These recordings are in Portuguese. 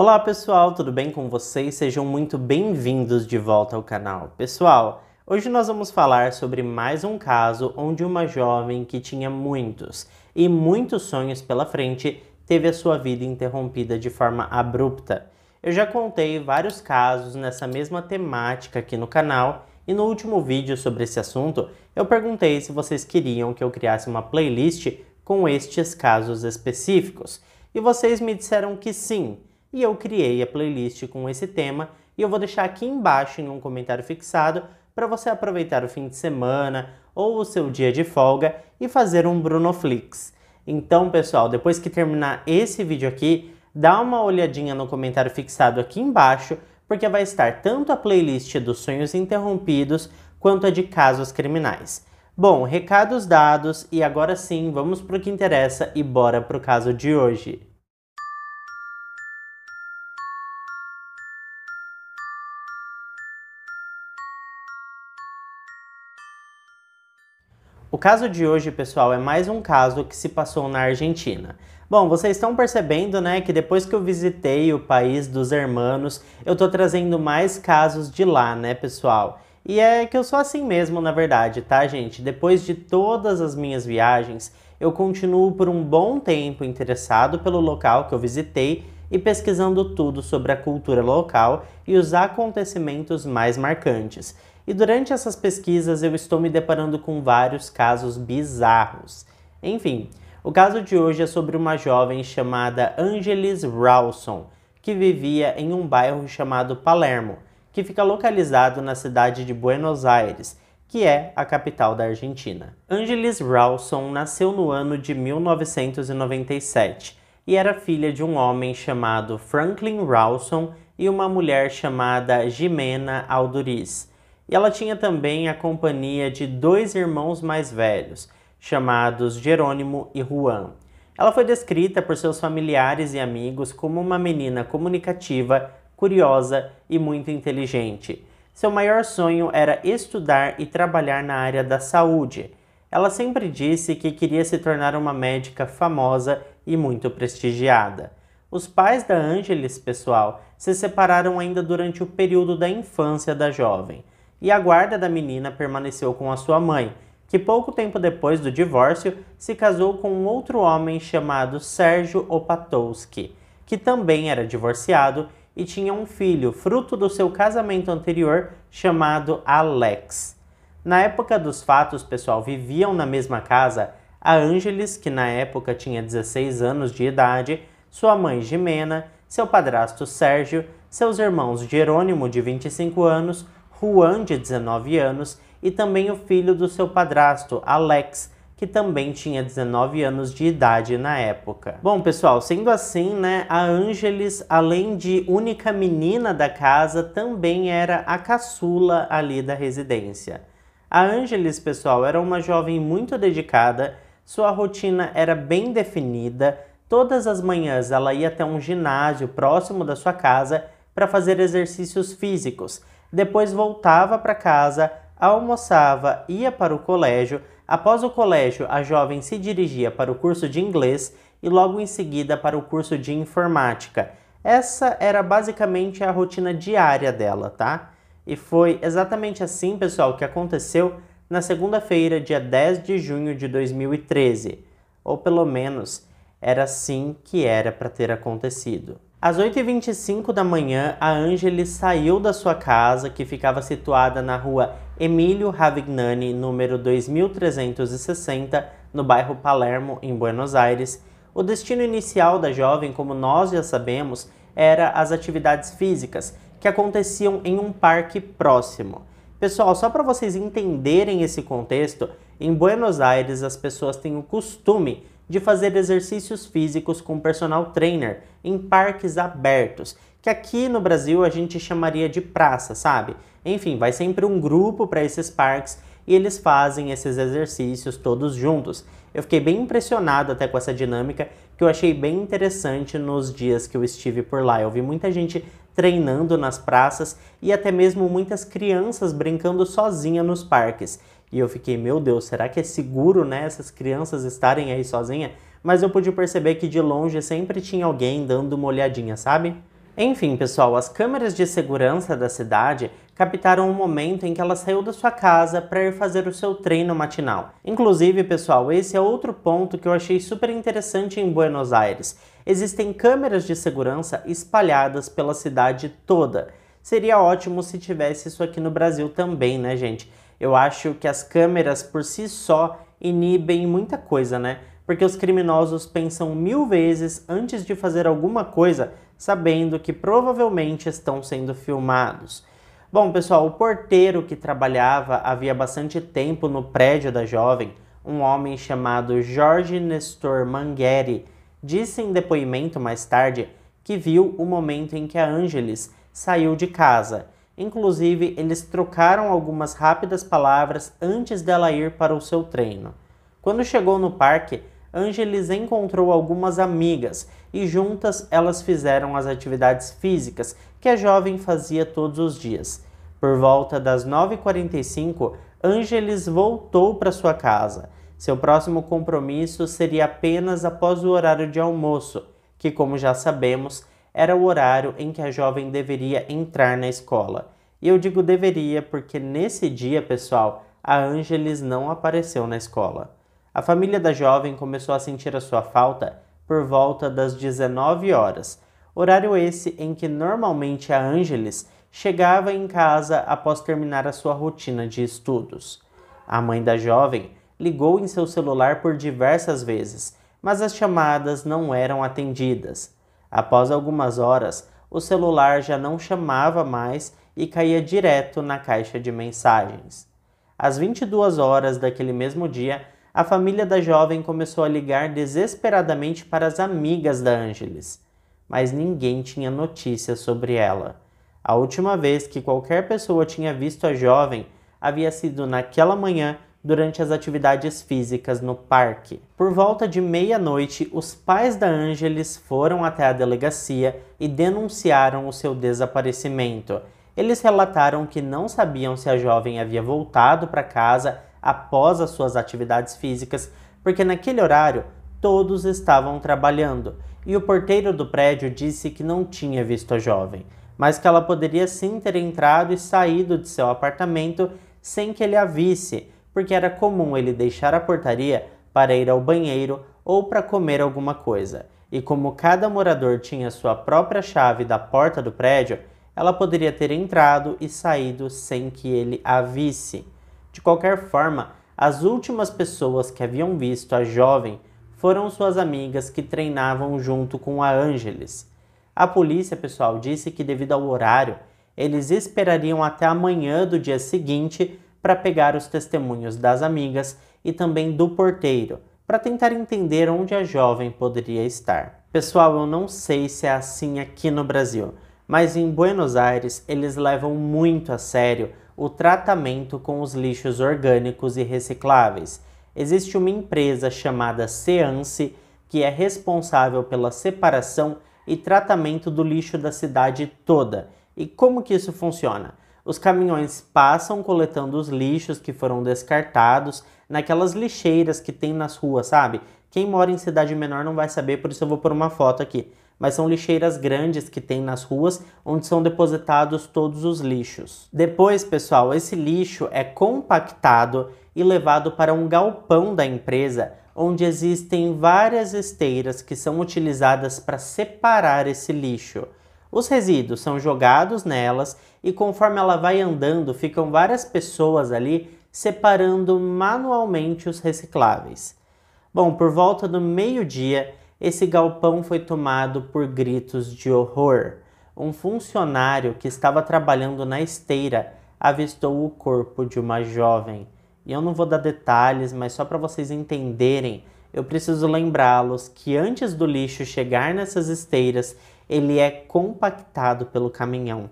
Olá pessoal, tudo bem com vocês? Sejam muito bem-vindos de volta ao canal. Pessoal, hoje nós vamos falar sobre mais um caso onde uma jovem que tinha muitos e muitos sonhos pela frente teve a sua vida interrompida de forma abrupta. Eu já contei vários casos nessa mesma temática aqui no canal e no último vídeo sobre esse assunto eu perguntei se vocês queriam que eu criasse uma playlist com estes casos específicos e vocês me disseram que sim e eu criei a playlist com esse tema e eu vou deixar aqui embaixo em um comentário fixado para você aproveitar o fim de semana ou o seu dia de folga e fazer um Brunoflix. Então, pessoal, depois que terminar esse vídeo aqui, dá uma olhadinha no comentário fixado aqui embaixo, porque vai estar tanto a playlist dos sonhos interrompidos quanto a de casos criminais. Bom, recados dados e agora sim, vamos para o que interessa e bora para o caso de hoje. O caso de hoje, pessoal, é mais um caso que se passou na Argentina. Bom, vocês estão percebendo, né, que depois que eu visitei o país dos hermanos, eu tô trazendo mais casos de lá, né, pessoal? E é que eu sou assim mesmo, na verdade, tá, gente? Depois de todas as minhas viagens, eu continuo por um bom tempo interessado pelo local que eu visitei e pesquisando tudo sobre a cultura local e os acontecimentos mais marcantes. E durante essas pesquisas eu estou me deparando com vários casos bizarros. Enfim, o caso de hoje é sobre uma jovem chamada Angelis Rawson, que vivia em um bairro chamado Palermo, que fica localizado na cidade de Buenos Aires, que é a capital da Argentina. Angelis Rawson nasceu no ano de 1997 e era filha de um homem chamado Franklin Rawson e uma mulher chamada Jimena Alduriz. E ela tinha também a companhia de dois irmãos mais velhos, chamados Jerônimo e Juan. Ela foi descrita por seus familiares e amigos como uma menina comunicativa, curiosa e muito inteligente. Seu maior sonho era estudar e trabalhar na área da saúde. Ela sempre disse que queria se tornar uma médica famosa e muito prestigiada. Os pais da Angeles, pessoal, se separaram ainda durante o período da infância da jovem e a guarda da menina permaneceu com a sua mãe, que pouco tempo depois do divórcio se casou com um outro homem chamado Sérgio Opatowski, que também era divorciado e tinha um filho, fruto do seu casamento anterior, chamado Alex. Na época dos fatos, pessoal, viviam na mesma casa a Ângeles, que na época tinha 16 anos de idade, sua mãe Jimena, seu padrasto Sérgio, seus irmãos Jerônimo, de 25 anos, Juan, de 19 anos, e também o filho do seu padrasto, Alex, que também tinha 19 anos de idade na época. Bom, pessoal, sendo assim, né, a Angeles, além de única menina da casa, também era a caçula ali da residência. A Angeles, pessoal, era uma jovem muito dedicada, sua rotina era bem definida, todas as manhãs ela ia até um ginásio próximo da sua casa para fazer exercícios físicos, depois voltava para casa, almoçava, ia para o colégio. Após o colégio, a jovem se dirigia para o curso de inglês e logo em seguida para o curso de informática. Essa era basicamente a rotina diária dela, tá? E foi exatamente assim, pessoal, que aconteceu na segunda-feira, dia 10 de junho de 2013. Ou pelo menos era assim que era para ter acontecido. Às 8h25 da manhã, a Angelis saiu da sua casa, que ficava situada na rua Emílio Ravignani, número 2360, no bairro Palermo, em Buenos Aires. O destino inicial da jovem, como nós já sabemos, era as atividades físicas, que aconteciam em um parque próximo. Pessoal, só para vocês entenderem esse contexto, em Buenos Aires as pessoas têm o costume de fazer exercícios físicos com personal trainer em parques abertos, que aqui no Brasil a gente chamaria de praça, sabe? Enfim, vai sempre um grupo para esses parques e eles fazem esses exercícios todos juntos. Eu fiquei bem impressionado até com essa dinâmica, que eu achei bem interessante nos dias que eu estive por lá. Eu vi muita gente treinando nas praças e até mesmo muitas crianças brincando sozinha nos parques. E eu fiquei, meu Deus, será que é seguro, né, essas crianças estarem aí sozinhas? Mas eu pude perceber que de longe sempre tinha alguém dando uma olhadinha, sabe? Enfim, pessoal, as câmeras de segurança da cidade captaram o um momento em que ela saiu da sua casa para ir fazer o seu treino matinal. Inclusive, pessoal, esse é outro ponto que eu achei super interessante em Buenos Aires. Existem câmeras de segurança espalhadas pela cidade toda. Seria ótimo se tivesse isso aqui no Brasil também, né, gente? Eu acho que as câmeras por si só inibem muita coisa, né? Porque os criminosos pensam mil vezes antes de fazer alguma coisa, sabendo que provavelmente estão sendo filmados. Bom, pessoal, o porteiro que trabalhava havia bastante tempo no prédio da jovem, um homem chamado Jorge Nestor Mangueri, disse em depoimento mais tarde que viu o momento em que a Angeles saiu de casa Inclusive, eles trocaram algumas rápidas palavras antes dela ir para o seu treino. Quando chegou no parque, Angelis encontrou algumas amigas e juntas elas fizeram as atividades físicas que a jovem fazia todos os dias. Por volta das 9h45, Angelis voltou para sua casa. Seu próximo compromisso seria apenas após o horário de almoço, que, como já sabemos, era o horário em que a jovem deveria entrar na escola. E eu digo deveria porque nesse dia, pessoal, a Ângeles não apareceu na escola. A família da jovem começou a sentir a sua falta por volta das 19 horas, horário esse em que normalmente a Ângeles chegava em casa após terminar a sua rotina de estudos. A mãe da jovem ligou em seu celular por diversas vezes, mas as chamadas não eram atendidas. Após algumas horas, o celular já não chamava mais e caía direto na caixa de mensagens. Às 22 horas daquele mesmo dia, a família da jovem começou a ligar desesperadamente para as amigas da Ângeles, mas ninguém tinha notícia sobre ela. A última vez que qualquer pessoa tinha visto a jovem havia sido naquela manhã durante as atividades físicas no parque. Por volta de meia-noite, os pais da Ângeles foram até a delegacia e denunciaram o seu desaparecimento. Eles relataram que não sabiam se a jovem havia voltado para casa após as suas atividades físicas, porque naquele horário todos estavam trabalhando e o porteiro do prédio disse que não tinha visto a jovem, mas que ela poderia sim ter entrado e saído de seu apartamento sem que ele a visse, porque era comum ele deixar a portaria para ir ao banheiro ou para comer alguma coisa. E como cada morador tinha sua própria chave da porta do prédio, ela poderia ter entrado e saído sem que ele a visse. De qualquer forma, as últimas pessoas que haviam visto a jovem foram suas amigas que treinavam junto com a Ângeles. A polícia, pessoal, disse que devido ao horário, eles esperariam até amanhã do dia seguinte para pegar os testemunhos das amigas e também do porteiro, para tentar entender onde a jovem poderia estar. Pessoal, eu não sei se é assim aqui no Brasil, mas em Buenos Aires eles levam muito a sério o tratamento com os lixos orgânicos e recicláveis. Existe uma empresa chamada Seance que é responsável pela separação e tratamento do lixo da cidade toda. E como que isso funciona? os caminhões passam coletando os lixos que foram descartados naquelas lixeiras que tem nas ruas, sabe? Quem mora em cidade menor não vai saber, por isso eu vou pôr uma foto aqui. Mas são lixeiras grandes que tem nas ruas, onde são depositados todos os lixos. Depois, pessoal, esse lixo é compactado e levado para um galpão da empresa, onde existem várias esteiras que são utilizadas para separar esse lixo. Os resíduos são jogados nelas e conforme ela vai andando, ficam várias pessoas ali separando manualmente os recicláveis. Bom, por volta do meio-dia, esse galpão foi tomado por gritos de horror. Um funcionário que estava trabalhando na esteira avistou o corpo de uma jovem. E eu não vou dar detalhes, mas só para vocês entenderem, eu preciso lembrá-los que antes do lixo chegar nessas esteiras, ele é compactado pelo caminhão.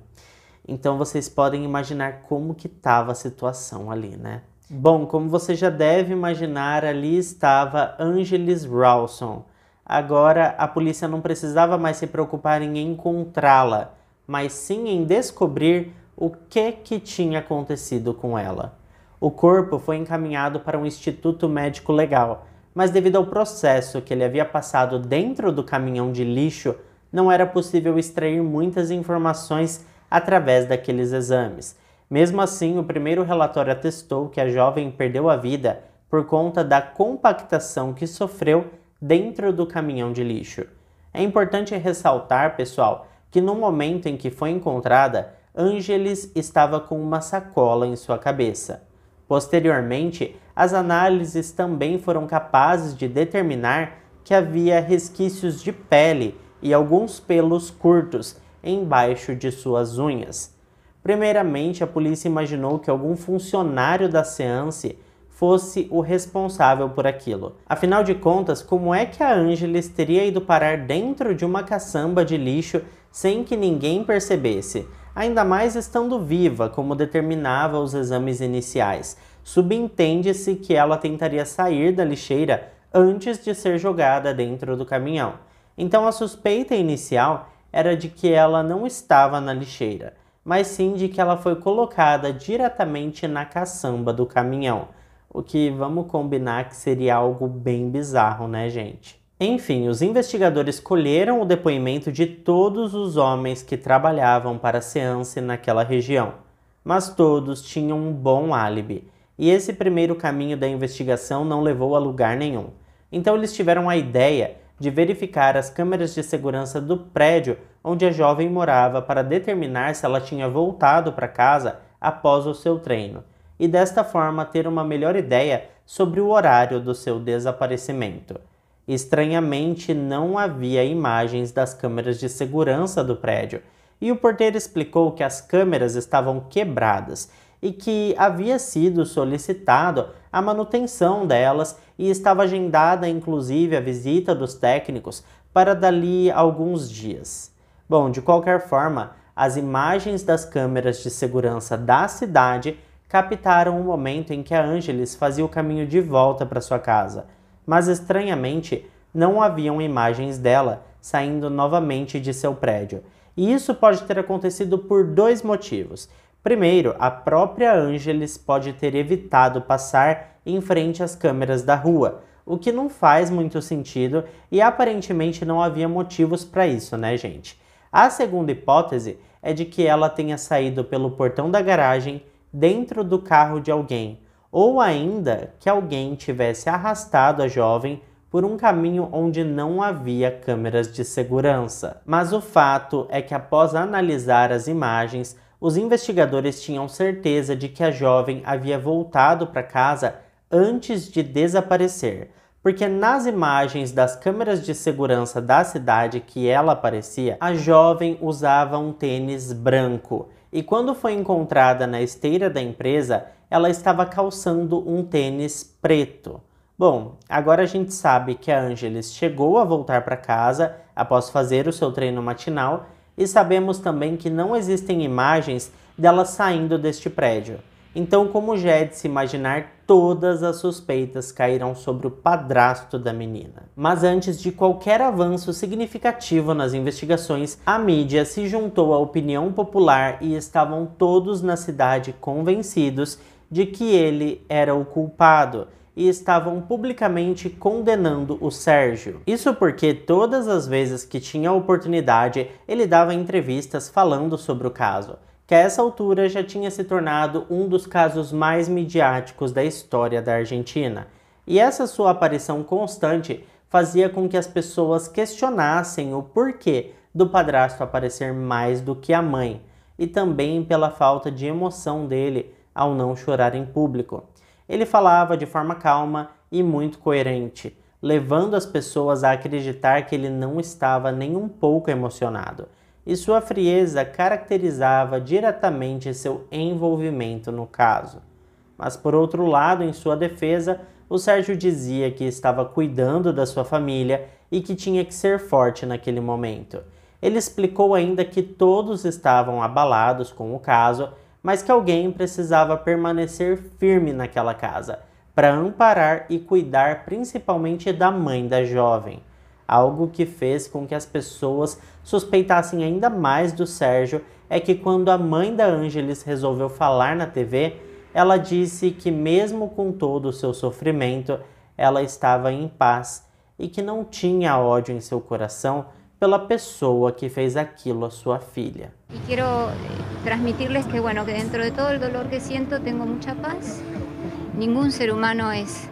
Então vocês podem imaginar como que estava a situação ali, né? Bom, como você já deve imaginar, ali estava Angeles Rawson. Agora a polícia não precisava mais se preocupar em encontrá-la, mas sim em descobrir o que que tinha acontecido com ela. O corpo foi encaminhado para um instituto médico legal, mas devido ao processo que ele havia passado dentro do caminhão de lixo não era possível extrair muitas informações através daqueles exames. Mesmo assim, o primeiro relatório atestou que a jovem perdeu a vida por conta da compactação que sofreu dentro do caminhão de lixo. É importante ressaltar, pessoal, que no momento em que foi encontrada, Ângeles estava com uma sacola em sua cabeça. Posteriormente, as análises também foram capazes de determinar que havia resquícios de pele e alguns pelos curtos embaixo de suas unhas. Primeiramente, a polícia imaginou que algum funcionário da Seance fosse o responsável por aquilo. Afinal de contas, como é que a Angeles teria ido parar dentro de uma caçamba de lixo sem que ninguém percebesse? Ainda mais estando viva, como determinava os exames iniciais. Subentende-se que ela tentaria sair da lixeira antes de ser jogada dentro do caminhão. Então a suspeita inicial era de que ela não estava na lixeira, mas sim de que ela foi colocada diretamente na caçamba do caminhão, o que vamos combinar que seria algo bem bizarro, né, gente? Enfim, os investigadores colheram o depoimento de todos os homens que trabalhavam para a Seance naquela região, mas todos tinham um bom álibi, e esse primeiro caminho da investigação não levou a lugar nenhum. Então eles tiveram a ideia de verificar as câmeras de segurança do prédio onde a jovem morava para determinar se ela tinha voltado para casa após o seu treino e desta forma ter uma melhor ideia sobre o horário do seu desaparecimento. Estranhamente, não havia imagens das câmeras de segurança do prédio e o porteiro explicou que as câmeras estavam quebradas e que havia sido solicitado a manutenção delas e estava agendada inclusive a visita dos técnicos para dali alguns dias. Bom, de qualquer forma, as imagens das câmeras de segurança da cidade captaram o momento em que a Angeles fazia o caminho de volta para sua casa, mas estranhamente não haviam imagens dela saindo novamente de seu prédio. E isso pode ter acontecido por dois motivos. Primeiro, a própria Angeles pode ter evitado passar em frente às câmeras da rua, o que não faz muito sentido e aparentemente não havia motivos para isso, né, gente? A segunda hipótese é de que ela tenha saído pelo portão da garagem dentro do carro de alguém, ou ainda que alguém tivesse arrastado a jovem por um caminho onde não havia câmeras de segurança. Mas o fato é que após analisar as imagens, os investigadores tinham certeza de que a jovem havia voltado para casa antes de desaparecer, porque nas imagens das câmeras de segurança da cidade que ela aparecia, a jovem usava um tênis branco e quando foi encontrada na esteira da empresa, ela estava calçando um tênis preto. Bom, agora a gente sabe que a Angeles chegou a voltar para casa após fazer o seu treino matinal e sabemos também que não existem imagens dela saindo deste prédio. Então, como já é de se imaginar, todas as suspeitas cairão sobre o padrasto da menina. Mas antes de qualquer avanço significativo nas investigações, a mídia se juntou à opinião popular e estavam todos na cidade convencidos de que ele era o culpado e estavam publicamente condenando o Sérgio. Isso porque todas as vezes que tinha oportunidade, ele dava entrevistas falando sobre o caso, que a essa altura já tinha se tornado um dos casos mais midiáticos da história da Argentina. E essa sua aparição constante fazia com que as pessoas questionassem o porquê do padrasto aparecer mais do que a mãe, e também pela falta de emoção dele ao não chorar em público ele falava de forma calma e muito coerente, levando as pessoas a acreditar que ele não estava nem um pouco emocionado, e sua frieza caracterizava diretamente seu envolvimento no caso. Mas por outro lado, em sua defesa, o Sérgio dizia que estava cuidando da sua família e que tinha que ser forte naquele momento. Ele explicou ainda que todos estavam abalados com o caso mas que alguém precisava permanecer firme naquela casa para amparar e cuidar principalmente da mãe da jovem. Algo que fez com que as pessoas suspeitassem ainda mais do Sérgio é que quando a mãe da Ângeles resolveu falar na TV, ela disse que mesmo com todo o seu sofrimento, ela estava em paz e que não tinha ódio em seu coração pela pessoa que fez aquilo à sua filha. E quero eh, transmitirles que, bueno, que dentro de todo o dolor que sinto, tenho muita paz. Nenhum ser humano é es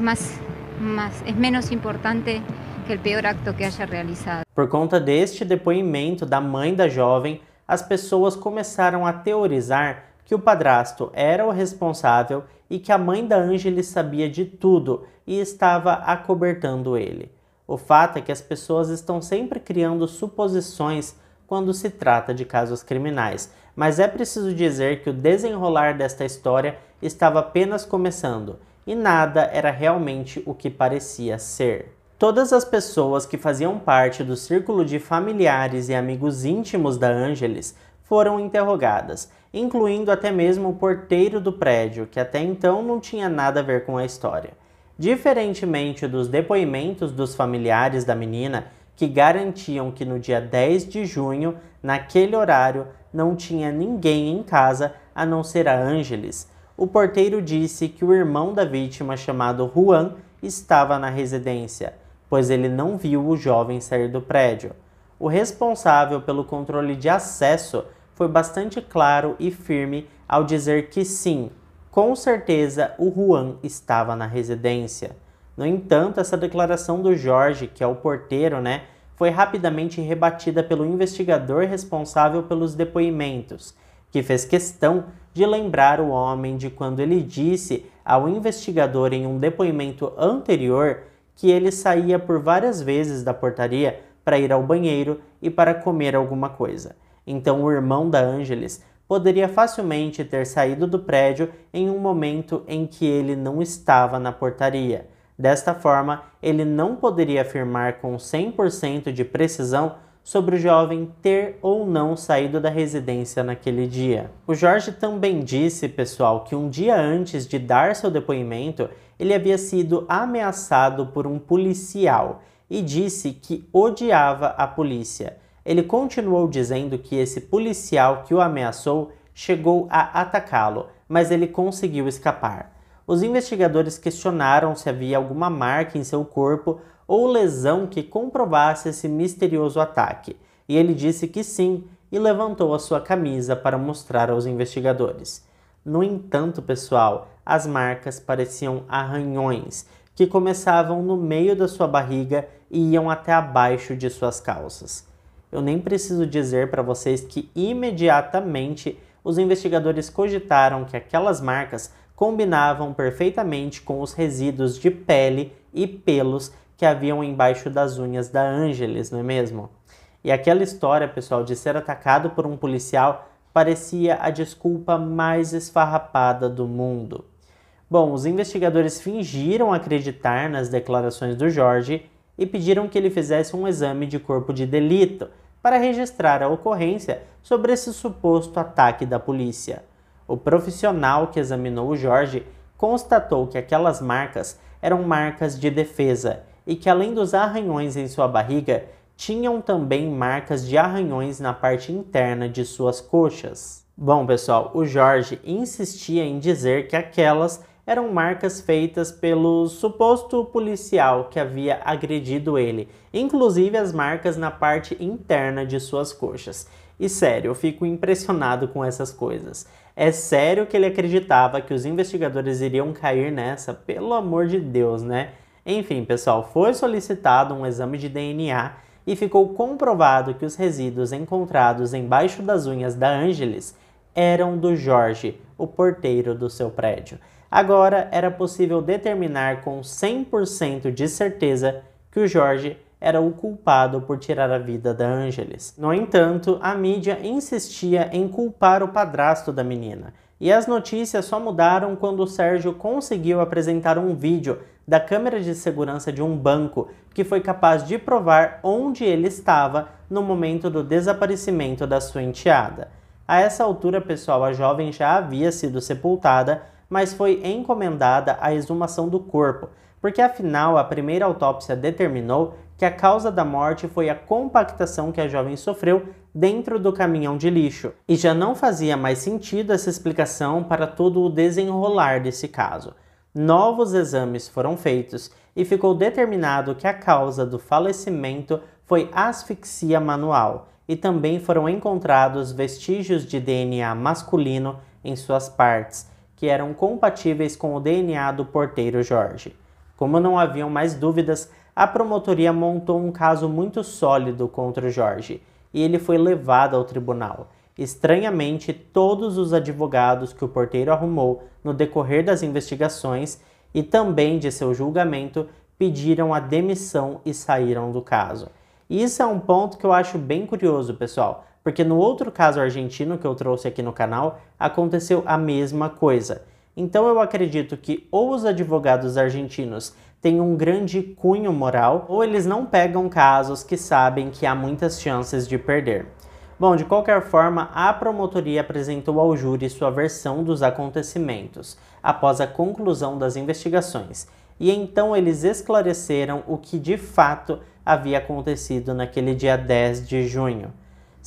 más, más, es menos importante que o pior acto que haja realizado. Por conta deste depoimento da mãe da jovem, as pessoas começaram a teorizar que o padrasto era o responsável e que a mãe da Ângeles sabia de tudo e estava acobertando ele. O fato é que as pessoas estão sempre criando suposições quando se trata de casos criminais, mas é preciso dizer que o desenrolar desta história estava apenas começando e nada era realmente o que parecia ser. Todas as pessoas que faziam parte do círculo de familiares e amigos íntimos da Ângeles foram interrogadas, incluindo até mesmo o porteiro do prédio, que até então não tinha nada a ver com a história. Diferentemente dos depoimentos dos familiares da menina, que garantiam que no dia 10 de junho, naquele horário, não tinha ninguém em casa a não ser a Ângeles, o porteiro disse que o irmão da vítima, chamado Juan, estava na residência, pois ele não viu o jovem sair do prédio. O responsável pelo controle de acesso foi bastante claro e firme ao dizer que sim, com certeza, o Juan estava na residência. No entanto, essa declaração do Jorge, que é o porteiro, né, foi rapidamente rebatida pelo investigador responsável pelos depoimentos, que fez questão de lembrar o homem de quando ele disse ao investigador em um depoimento anterior que ele saía por várias vezes da portaria para ir ao banheiro e para comer alguma coisa. Então o irmão da Ângeles poderia facilmente ter saído do prédio em um momento em que ele não estava na portaria. Desta forma, ele não poderia afirmar com 100% de precisão sobre o jovem ter ou não saído da residência naquele dia. O Jorge também disse, pessoal, que um dia antes de dar seu depoimento, ele havia sido ameaçado por um policial e disse que odiava a polícia ele continuou dizendo que esse policial que o ameaçou chegou a atacá-lo, mas ele conseguiu escapar. Os investigadores questionaram se havia alguma marca em seu corpo ou lesão que comprovasse esse misterioso ataque, e ele disse que sim e levantou a sua camisa para mostrar aos investigadores. No entanto, pessoal, as marcas pareciam arranhões que começavam no meio da sua barriga e iam até abaixo de suas calças. Eu nem preciso dizer para vocês que imediatamente os investigadores cogitaram que aquelas marcas combinavam perfeitamente com os resíduos de pele e pelos que haviam embaixo das unhas da Ângeles, não é mesmo? E aquela história, pessoal, de ser atacado por um policial parecia a desculpa mais esfarrapada do mundo. Bom, os investigadores fingiram acreditar nas declarações do Jorge e pediram que ele fizesse um exame de corpo de delito para registrar a ocorrência sobre esse suposto ataque da polícia. O profissional que examinou o Jorge constatou que aquelas marcas eram marcas de defesa e que, além dos arranhões em sua barriga, tinham também marcas de arranhões na parte interna de suas coxas. Bom, pessoal, o Jorge insistia em dizer que aquelas eram marcas feitas pelo suposto policial que havia agredido ele, inclusive as marcas na parte interna de suas coxas. E sério, eu fico impressionado com essas coisas. É sério que ele acreditava que os investigadores iriam cair nessa, pelo amor de Deus, né? Enfim, pessoal, foi solicitado um exame de DNA e ficou comprovado que os resíduos encontrados embaixo das unhas da Ângeles eram do Jorge, o porteiro do seu prédio. Agora era possível determinar com 100% de certeza que o Jorge era o culpado por tirar a vida da Angeles. No entanto, a mídia insistia em culpar o padrasto da menina, e as notícias só mudaram quando o Sérgio conseguiu apresentar um vídeo da câmera de segurança de um banco que foi capaz de provar onde ele estava no momento do desaparecimento da sua enteada. A essa altura, pessoal, a jovem já havia sido sepultada mas foi encomendada a exumação do corpo, porque afinal a primeira autópsia determinou que a causa da morte foi a compactação que a jovem sofreu dentro do caminhão de lixo, e já não fazia mais sentido essa explicação para todo o desenrolar desse caso. Novos exames foram feitos e ficou determinado que a causa do falecimento foi asfixia manual, e também foram encontrados vestígios de DNA masculino em suas partes que eram compatíveis com o DNA do porteiro Jorge. Como não haviam mais dúvidas, a promotoria montou um caso muito sólido contra o Jorge e ele foi levado ao tribunal. Estranhamente, todos os advogados que o porteiro arrumou no decorrer das investigações e também de seu julgamento pediram a demissão e saíram do caso. E isso é um ponto que eu acho bem curioso, pessoal, porque no outro caso argentino que eu trouxe aqui no canal, aconteceu a mesma coisa. Então eu acredito que ou os advogados argentinos têm um grande cunho moral, ou eles não pegam casos que sabem que há muitas chances de perder. Bom, de qualquer forma, a promotoria apresentou ao júri sua versão dos acontecimentos após a conclusão das investigações, e então eles esclareceram o que de fato havia acontecido naquele dia 10 de junho.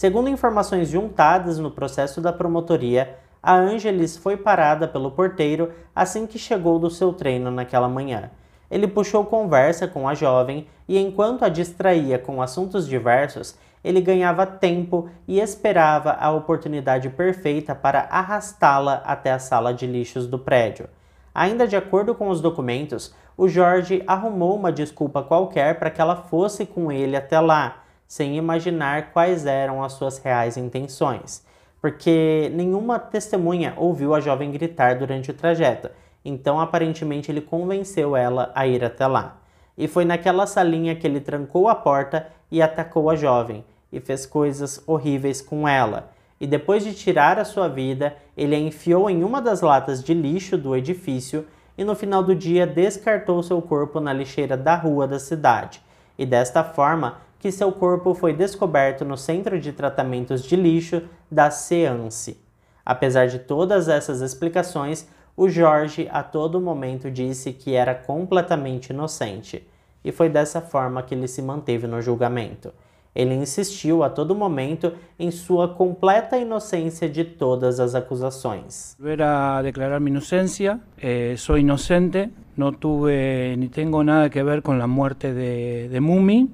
Segundo informações juntadas no processo da promotoria, a Angelis foi parada pelo porteiro assim que chegou do seu treino naquela manhã. Ele puxou conversa com a jovem e, enquanto a distraía com assuntos diversos, ele ganhava tempo e esperava a oportunidade perfeita para arrastá-la até a sala de lixos do prédio. Ainda de acordo com os documentos, o Jorge arrumou uma desculpa qualquer para que ela fosse com ele até lá sem imaginar quais eram as suas reais intenções, porque nenhuma testemunha ouviu a jovem gritar durante o trajeto, então aparentemente ele convenceu ela a ir até lá. E foi naquela salinha que ele trancou a porta e atacou a jovem, e fez coisas horríveis com ela. E depois de tirar a sua vida, ele a enfiou em uma das latas de lixo do edifício e no final do dia descartou seu corpo na lixeira da rua da cidade. E desta forma, que seu corpo foi descoberto no Centro de Tratamentos de Lixo da Seance. Apesar de todas essas explicações, o Jorge a todo momento disse que era completamente inocente, e foi dessa forma que ele se manteve no julgamento. Ele insistiu a todo momento em sua completa inocência de todas as acusações. Era declarar minha inocência, eh, sou inocente, não tive nem tenho nada a ver com a morte de, de Mumi.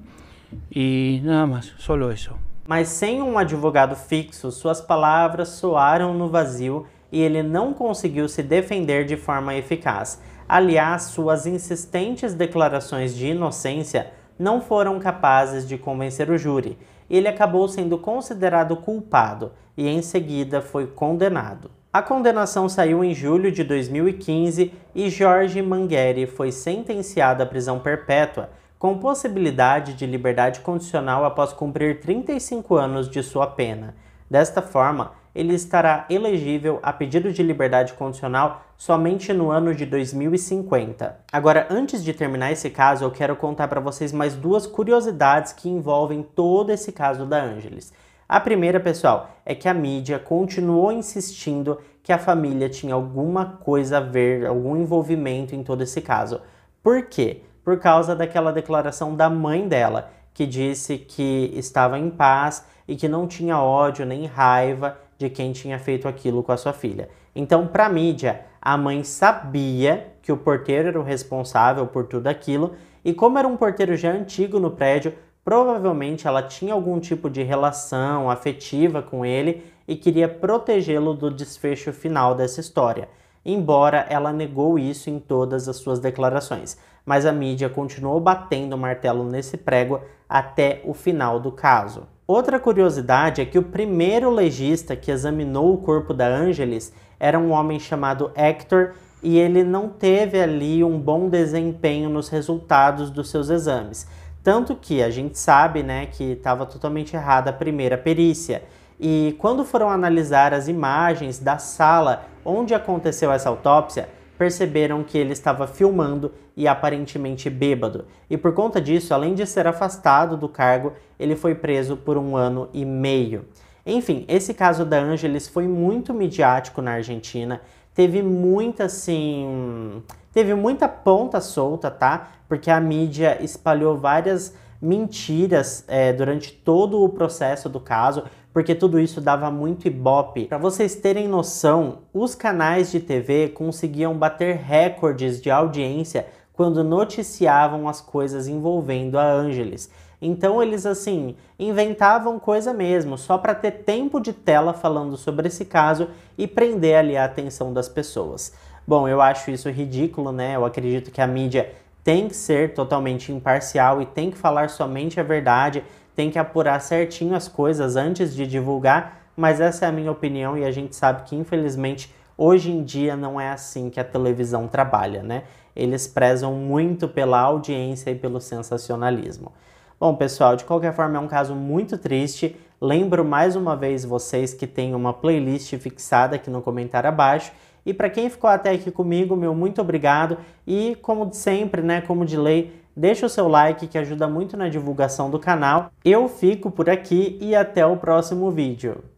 E nada mais, só isso. Mas sem um advogado fixo, suas palavras soaram no vazio e ele não conseguiu se defender de forma eficaz. Aliás, suas insistentes declarações de inocência não foram capazes de convencer o júri. Ele acabou sendo considerado culpado e em seguida foi condenado. A condenação saiu em julho de 2015 e Jorge Mangueri foi sentenciado à prisão perpétua, com possibilidade de liberdade condicional após cumprir 35 anos de sua pena. Desta forma, ele estará elegível a pedido de liberdade condicional somente no ano de 2050. Agora, antes de terminar esse caso, eu quero contar para vocês mais duas curiosidades que envolvem todo esse caso da Angeles. A primeira, pessoal, é que a mídia continuou insistindo que a família tinha alguma coisa a ver, algum envolvimento em todo esse caso. Por quê? por causa daquela declaração da mãe dela, que disse que estava em paz e que não tinha ódio nem raiva de quem tinha feito aquilo com a sua filha. Então, para a mídia, a mãe sabia que o porteiro era o responsável por tudo aquilo, e como era um porteiro já antigo no prédio, provavelmente ela tinha algum tipo de relação afetiva com ele e queria protegê-lo do desfecho final dessa história, embora ela negou isso em todas as suas declarações mas a mídia continuou batendo o martelo nesse prego até o final do caso. Outra curiosidade é que o primeiro legista que examinou o corpo da Angeles era um homem chamado Hector e ele não teve ali um bom desempenho nos resultados dos seus exames. Tanto que a gente sabe né, que estava totalmente errada a primeira perícia. E quando foram analisar as imagens da sala onde aconteceu essa autópsia, perceberam que ele estava filmando e aparentemente bêbado, e por conta disso, além de ser afastado do cargo, ele foi preso por um ano e meio. Enfim, esse caso da Angeles foi muito midiático na Argentina, teve muita assim. teve muita ponta solta, tá? Porque a mídia espalhou várias mentiras é, durante todo o processo do caso, porque tudo isso dava muito ibope. Para vocês terem noção, os canais de TV conseguiam bater recordes de audiência quando noticiavam as coisas envolvendo a Angeles. Então eles assim inventavam coisa mesmo, só para ter tempo de tela falando sobre esse caso e prender ali a atenção das pessoas. Bom, eu acho isso ridículo, né? Eu acredito que a mídia tem que ser totalmente imparcial e tem que falar somente a verdade, tem que apurar certinho as coisas antes de divulgar, mas essa é a minha opinião e a gente sabe que infelizmente hoje em dia não é assim que a televisão trabalha, né? Eles prezam muito pela audiência e pelo sensacionalismo. Bom, pessoal, de qualquer forma é um caso muito triste. Lembro mais uma vez vocês que tem uma playlist fixada aqui no comentário abaixo. E para quem ficou até aqui comigo, meu muito obrigado. E como de sempre, né, como de lei, Deixa o seu like que ajuda muito na divulgação do canal. Eu fico por aqui e até o próximo vídeo.